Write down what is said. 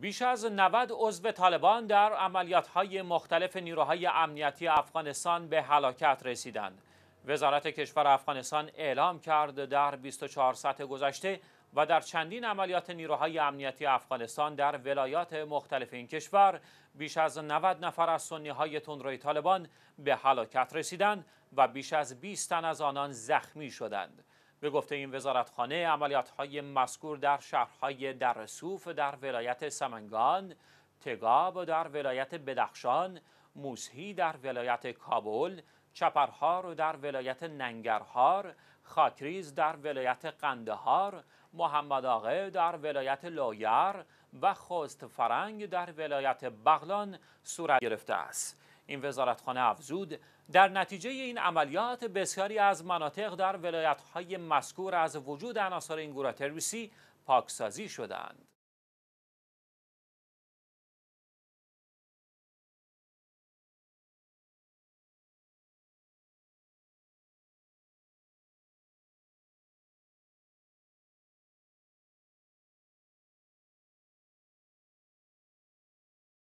بیش از 90 عضو طالبان در های مختلف نیروهای امنیتی افغانستان به هلاکت رسیدند. وزارت کشور افغانستان اعلام کرد در 24 ساعت گذشته و در چندین عملیات نیروهای امنیتی افغانستان در ولایات مختلف این کشور بیش از 90 نفر از سنی های تندروی طالبان به هلاکت رسیدند و بیش از 20 تن از آنان زخمی شدند. به گفته این وزارتخانه های مذکور در شهرهای درسوف در ولایت سمنگان، تگاب در ولایت بدخشان، موسهی در ولایت کابل، چپرهار و در ولایت ننگرهار، خاکریز در ولایت قندهار، محمد آقه در ولایت لویر و خوست فرنگ در ولایت بغلان صورت گرفته است. این وزارتخانه افزود در نتیجه این عملیات بسیاری از مناطق در ولایت‌های مذکور از وجود عناصر این پاکسازی شدند